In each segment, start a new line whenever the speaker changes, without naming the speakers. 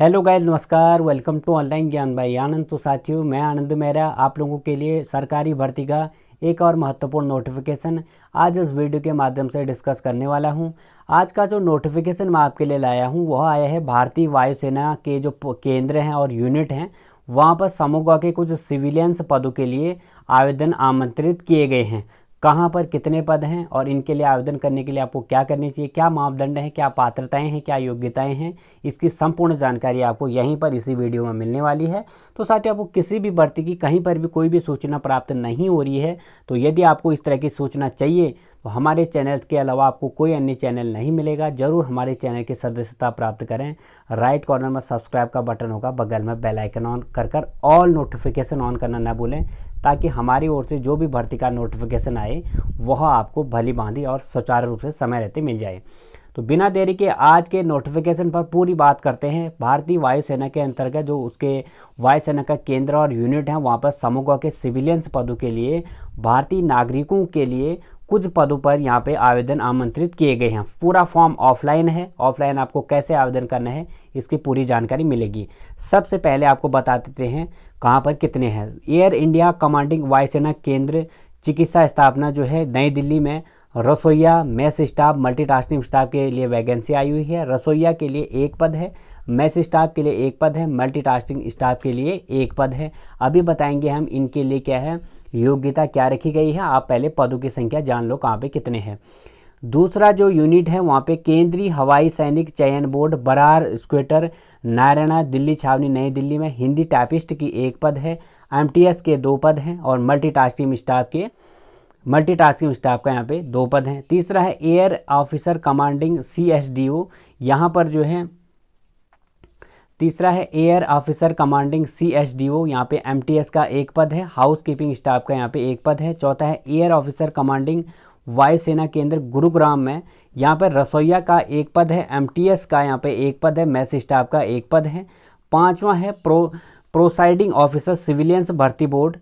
hello guys नमस्कार welcome to online Gyan Bhai आनंद तो साथियों मैं आनंद मेहरा आप लोगों के लिए सरकारी भर्ती का एक और महत्वपूर्ण नोटिफिकेशन आज इस वीडियो के माध्यम से डिस्कस करने वाला हूं आज का जो नोटिफिकेशन मैं आपके लिए लाया हूं वह आया है भारतीय वायुसेना के जो केंद्र हैं और यूनिट हैं वहाँ पर समूह के कुछ सिविलियंस पदों के लिए आवेदन आमंत्रित किए गए हैं कहाँ पर कितने पद हैं और इनके लिए आवेदन करने के लिए आपको क्या करनी चाहिए क्या मापदंड हैं क्या पात्रताएं हैं क्या योग्यताएं हैं इसकी संपूर्ण जानकारी आपको यहीं पर इसी वीडियो में मिलने वाली है तो साथ ही आपको किसी भी भर्ती की कहीं पर भी कोई भी सूचना प्राप्त नहीं हो रही है तो यदि आपको इस तरह की सूचना चाहिए तो हमारे चैनल के अलावा आपको कोई अन्य चैनल नहीं मिलेगा ज़रूर हमारे चैनल की सदस्यता प्राप्त करें राइट कॉर्नर में सब्सक्राइब का बटन होगा बगल में बेलाइकन ऑन कर कर ऑल नोटिफिकेशन ऑन करना ना भूलें ताकि हमारी ओर से जो भी भर्ती का नोटिफिकेशन आए वह आपको भली बांधी और सुचारू रूप से समय रहते मिल जाए तो बिना देरी के आज के नोटिफिकेशन पर पूरी बात करते हैं भारतीय वायुसेना के अंतर्गत जो उसके वायुसेना का केंद्र और यूनिट है वहाँ पर समूह के सिविलियंस पदों के लिए भारतीय नागरिकों के लिए कुछ पदों पर यहाँ पे आवेदन आमंत्रित किए गए हैं पूरा फॉर्म ऑफलाइन है ऑफलाइन आपको कैसे आवेदन करना है इसकी पूरी जानकारी मिलेगी सबसे पहले आपको बता देते हैं कहाँ पर कितने हैं एयर इंडिया कमांडिंग वायुसेना केंद्र चिकित्सा स्थापना जो है नई दिल्ली में रसोईया मेस स्टाफ मल्टीटास्किंग स्टाफ के लिए वैकेंसी आई हुई है रसोईया के लिए एक पद है मैथ स्टाफ के लिए एक पद है मल्टीटास्किंग स्टाफ के लिए एक पद है अभी बताएंगे हम इनके लिए क्या है योग्यता क्या रखी गई है आप पहले पदों की संख्या जान लो कहाँ पे कितने हैं दूसरा जो यूनिट है वहाँ पे केंद्रीय हवाई सैनिक चयन बोर्ड बरार स्क्वेटर नारायणा दिल्ली छावनी नई दिल्ली में हिंदी टाइपिस्ट की एक पद है एम के दो पद हैं और मल्टीटास्किंग स्टाफ के मल्टीटास्किंग स्टाफ का यहाँ पे दो पद हैं तीसरा है air officer commanding C S D O यहाँ पर जो है तीसरा है air officer commanding C S D O यहाँ पे एम टी एस का एक पद है हाउस कीपिंग स्टाफ का यहाँ पे एक पद है चौथा है एयर ऑफिसर कमांडिंग वायुसेना केंद्र गुरुग्राम में यहाँ पर रसोईया का एक पद है एमटीएस का यहाँ पे एक पद है मैस स्टाफ का एक पद है पांचवा है प्रो प्रोसाइडिंग ऑफिसर सिविलियंस भर्ती बोर्ड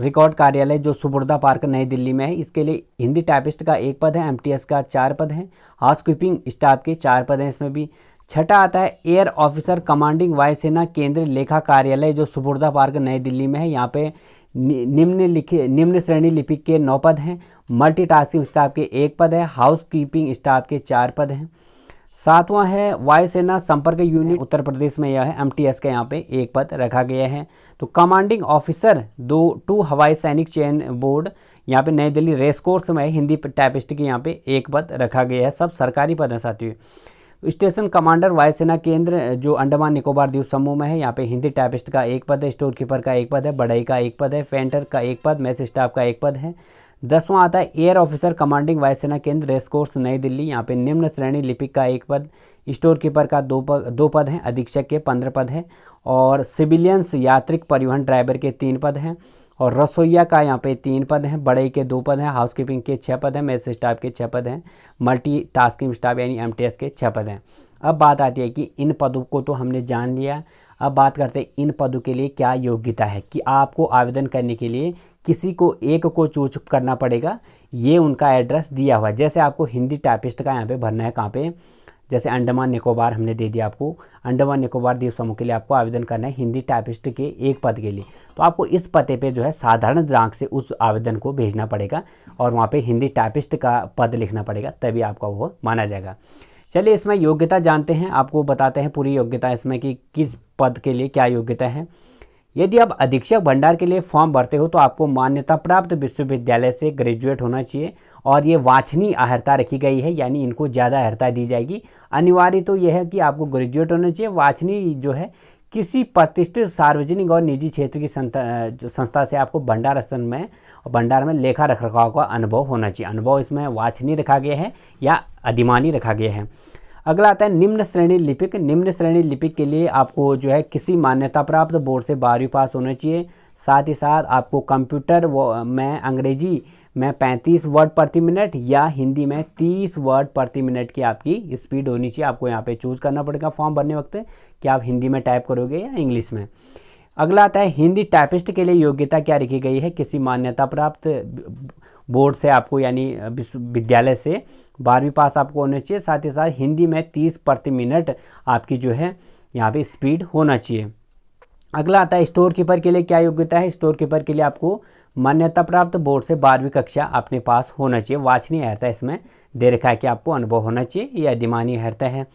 रिकॉर्ड कार्यालय जो सुबुर्दा पार्क नई दिल्ली में है इसके लिए हिंदी टाइपिस्ट का एक पद है एमटीएस का चार पद है हाउसकीपिंग स्टाफ के चार पद हैं इसमें भी छठा आता है एयर ऑफिसर कमांडिंग वायुसेना केंद्र लेखा कार्यालय जो सुबुर्दा पार्क नई दिल्ली में है यहाँ पे निम्न लिखे निम्न श्रेणी लिपिक के नौ पद हैं मल्टीटास्किंग स्टाफ के एक पद है हाउस कीपिंग स्टाफ के चार पद हैं सातवां है वायुसेना संपर्क यूनिट उत्तर प्रदेश में यह है एमटीएस का यहाँ पे एक पद रखा गया है तो कमांडिंग ऑफिसर दो टू हवाई सैनिक चयन बोर्ड यहाँ पे नई दिल्ली रेस कोर्स में हिंदी टाइपिस्ट के यहाँ पे एक पद रखा गया है सब सरकारी पद हैं साथियों स्टेशन कमांडर वायुसेना केंद्र जो अंडमान निकोबार द्वीप समूह में है यहाँ पे हिंदी टाइपिस्ट का एक पद है स्टोर कीपर का एक पद है बढ़ई का एक पद है फेंटर का एक पद मैस स्टाफ का एक पद है दसवां आता है एयर ऑफिसर कमांडिंग वायुसेना केंद्र रेसकोर्स नई दिल्ली यहाँ पे निम्न श्रेणी लिपिक का एक पद स्टोर कीपर का दो पद दो पद हैं अधीक्षक के पंद्रह पद हैं और सिविलियंस यात्रिक परिवहन ड्राइवर के तीन पद हैं और रसोईया का यहाँ पे तीन पद हैं बड़े के दो पद हैं हाउसकीपिंग के छः पद हैं मेस स्टाफ के छः पद हैं मल्टी टास्किंग स्टाफ यानी एम के छः पद हैं अब बात आती है कि इन पदों को तो हमने जान लिया अब बात करते हैं इन पदों के लिए क्या योग्यता है कि आपको आवेदन करने के लिए किसी को एक को चूज करना पड़ेगा ये उनका एड्रेस दिया हुआ है जैसे आपको हिंदी टाइपिस्ट का यहाँ पे भरना है कहाँ पे जैसे अंडमान निकोबार हमने दे दिया आपको अंडमान निकोबार द्वीप समूह के लिए आपको आवेदन करना है हिंदी टाइपिस्ट के एक पद के लिए तो आपको इस पते पे जो है साधारण दिनांक से उस आवेदन को भेजना पड़ेगा और वहाँ पे हिंदी टाइपिस्ट का पद लिखना पड़ेगा तभी आपका वो माना जाएगा चलिए इसमें योग्यता जानते हैं आपको बताते हैं पूरी योग्यता इसमें कि किस पद के लिए क्या योग्यता है यदि आप अधीक्षक भंडार के लिए फॉर्म भरते हो तो आपको मान्यता प्राप्त विश्वविद्यालय से ग्रेजुएट होना चाहिए और ये वाचनी अहर्ता रखी गई है यानी इनको ज़्यादा अहर्ता दी जाएगी अनिवार्य तो यह है कि आपको ग्रेजुएट होना चाहिए वाचनी जो है किसी प्रतिष्ठित सार्वजनिक और निजी क्षेत्र की संस्था से आपको भंडार स्तर में भंडार में लेखा रख रखाव का अनुभव होना चाहिए अनुभव इसमें वाचनी रखा गया है या अधिमानी रखा गया है अगला आता है निम्न श्रेणी लिपिक निम्न श्रेणी लिपिक के लिए आपको जो है किसी मान्यता प्राप्त बोर्ड से बारहवीं पास होना चाहिए साथ ही साथ आपको कंप्यूटर में अंग्रेजी में पैंतीस वर्ड प्रति मिनट या हिंदी में तीस वर्ड प्रति मिनट की आपकी स्पीड होनी चाहिए आपको यहाँ पर चूज़ करना पड़ेगा फॉर्म भरने वक्त कि आप हिंदी में टाइप करोगे या इंग्लिश में अगला आता है हिंदी टाइपिस्ट के लिए योग्यता क्या रखी गई है किसी मान्यता प्राप्त बोर्ड से आपको यानी विश्वविद्यालय से बारहवीं पास आपको होना चाहिए साथ ही साथ हिंदी में तीस प्रति मिनट आपकी जो है यहाँ पे स्पीड होना चाहिए अगला आता है स्टोर कीपर के लिए क्या योग्यता है स्टोर कीपर के लिए आपको मान्यता प्राप्त बोर्ड से बारहवीं कक्षा अपने पास होना चाहिए वाचनीय अर्हता इसमें दे रखा है कि आपको अनुभव होना चाहिए यह अधिमानी अर्हता है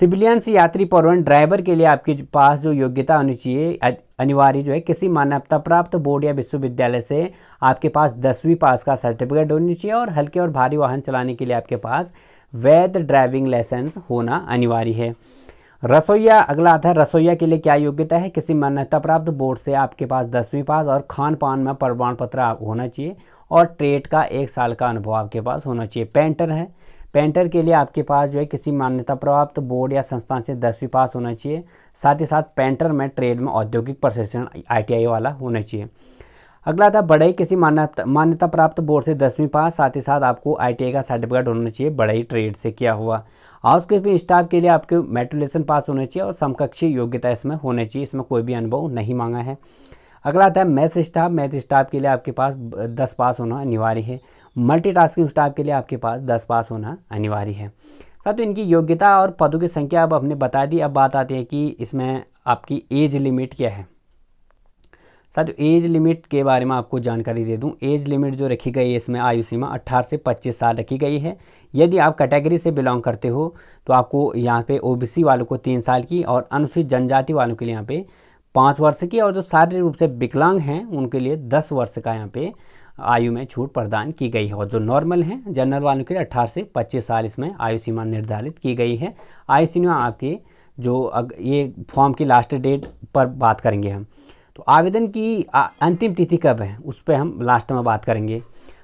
सिविलियंस यात्री परिवहन ड्राइवर के लिए आपके पास जो योग्यता होनी चाहिए अनिवार्य जो है किसी मान्यता प्राप्त बोर्ड या विश्वविद्यालय से आपके पास दसवीं पास का सर्टिफिकेट होनी चाहिए और हल्के और भारी वाहन चलाने के लिए आपके पास वैध ड्राइविंग लाइसेंस होना अनिवार्य है रसोईया अगला आता है रसोईया के लिए क्या योग्यता है किसी मान्यता प्राप्त बोर्ड से आपके पास दसवीं पास और खान पान में प्रमाण पत्र होना चाहिए और ट्रेड का एक साल का अनुभव आपके पास होना चाहिए पेंटर है पेंटर के लिए आपके पास जो है किसी मान्यता प्राप्त बोर्ड या संस्थान से दसवीं पास होना चाहिए साथ ही साथ पेंटर में ट्रेड में औद्योगिक प्रशिक्षण आईटीआई वाला होना चाहिए अगला था बढ़ई किसी मान्यता मान्यता प्राप्त बोर्ड से दसवीं पास साथ ही साथ आपको आई का सर्टिफिकेट होना चाहिए बढ़ई ट्रेड से किया हुआ हाउसकीपिंग स्टाफ के लिए आपके मेट्रिकुलेशन पास होना चाहिए और समकक्षी योग्यता इसमें होने चाहिए इसमें कोई भी अनुभव नहीं मांगा है अगला आता है मैथ स्टाफ मैथ स्टाफ के लिए आपके पास दस पास होना अनिवार्य है मल्टीटास्किंग स्टाफ के लिए आपके पास दस पास होना अनिवार्य है साथ तो इनकी योग्यता और पदों की संख्या अब हमने बता दी अब बात आती है कि इसमें आपकी एज लिमिट क्या है तो एज लिमिट के बारे में आपको जानकारी दे दूं एज लिमिट जो रखी गई है इसमें आयु सीमा 18 से 25 साल रखी गई है यदि आप कैटेगरी से बिलोंग करते हो तो आपको यहाँ पे ओबीसी वालों को तीन साल की और अनुसूचित जनजाति वालों के लिए यहाँ पे पाँच वर्ष की और जो शारीरिक रूप से विकलांग हैं उनके लिए दस वर्ष का यहाँ पे आयु में छूट प्रदान की गई है और जो नॉर्मल हैं जनरल वालों के लिए अट्ठारह से पच्चीस साल इसमें आयु सीमा निर्धारित की गई है आयु सीमा आपके जो अग, ये फॉर्म की लास्ट डेट पर बात करेंगे हम तो आवेदन की अंतिम तिथि कब है उस पर हम लास्ट में बात करेंगे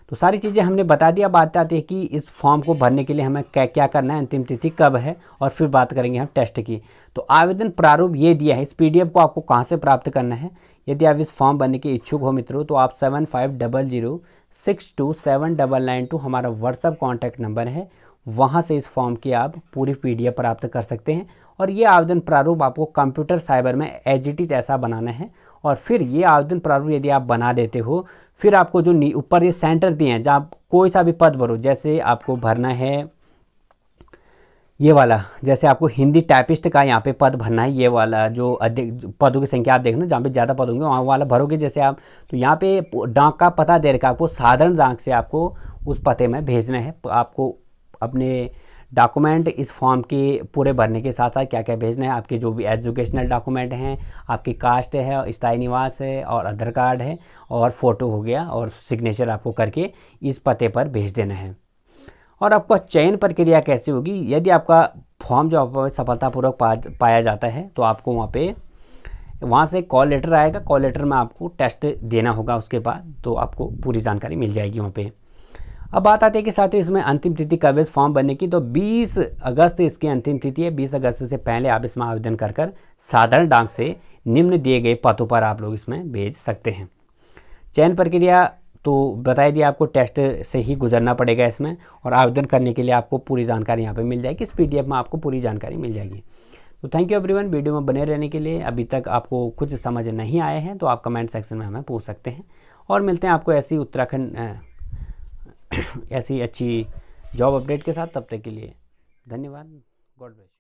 तो सारी चीज़ें हमने बता दिया बात आती है कि इस फॉर्म को भरने के लिए हमें क्या क्या करना है अंतिम तिथि कब है और फिर बात करेंगे हम टेस्ट की तो आवेदन प्रारूप ये दिया है इस पीडीएफ को आपको कहाँ से प्राप्त करना है यदि आप इस फॉर्म भरने के इच्छुक हो मित्रों तो आप seven five double zero six two seven double nine two हमारा व्हाट्सअप कॉन्टैक्ट नंबर है वहाँ से इस फॉर्म की आप पूरी पी प्राप्त कर सकते हैं और ये आवेदन प्रारूप आपको कंप्यूटर साइबर में एच जैसा बनाना है और फिर ये आवेदन प्रारूप यदि आप बना देते हो फिर आपको जो ऊपर ये सेंटर दिए हैं जहाँ कोई सा भी पद भरो जैसे आपको भरना है ये वाला जैसे आपको हिंदी टाइपिस्ट का यहाँ पे पद भरना है ये वाला जो अधिक पदों की संख्या आप देखना जहाँ पे ज़्यादा पद होंगे वहाँ वाला भरोगे जैसे आप तो यहाँ पे डाक का पता दे रखा आपको साधारण डाक से आपको उस पते में भेजना है आपको अपने डॉक्यूमेंट इस फॉर्म के पूरे भरने के साथ साथ क्या क्या भेजना है आपके जो भी एजुकेशनल डॉक्यूमेंट हैं आपकी कास्ट है स्थायी निवास है और आधार कार्ड है और फ़ोटो हो गया और सिग्नेचर आपको करके इस पते पर भेज देना है और आपका चयन प्रक्रिया कैसे होगी यदि आपका फॉर्म जो आप सफलतापूर्वक पा, पाया जाता है तो आपको वहाँ पे वहाँ से कॉल लेटर आएगा कॉल लेटर में आपको टेस्ट देना होगा उसके बाद तो आपको पूरी जानकारी मिल जाएगी वहाँ पे अब बात आती है कि साथ ही इसमें अंतिम तिथि कवेज फॉर्म बनने की तो 20 अगस्त इसकी अंतिम तिथि है 20 अगस्त से पहले आप इसमें आवेदन कर कर साधारण डाक से निम्न दिए गए पतों पर आप लोग इसमें भेज सकते हैं चयन प्रक्रिया तो बताया दिया आपको टेस्ट से ही गुजरना पड़ेगा इसमें और आवेदन करने के लिए आपको पूरी जानकारी यहाँ पे मिल जाएगी इस पीडीएफ में आपको पूरी जानकारी मिल जाएगी तो थैंक यू एवरीवन वीडियो में बने रहने के लिए अभी तक आपको कुछ समझ नहीं आए हैं तो आप कमेंट सेक्शन में हमें पूछ सकते हैं और मिलते हैं आपको ऐसी उत्तराखंड ऐसी अच्छी जॉब अपडेट के साथ तब तक के लिए धन्यवाद गॉड ब्लेस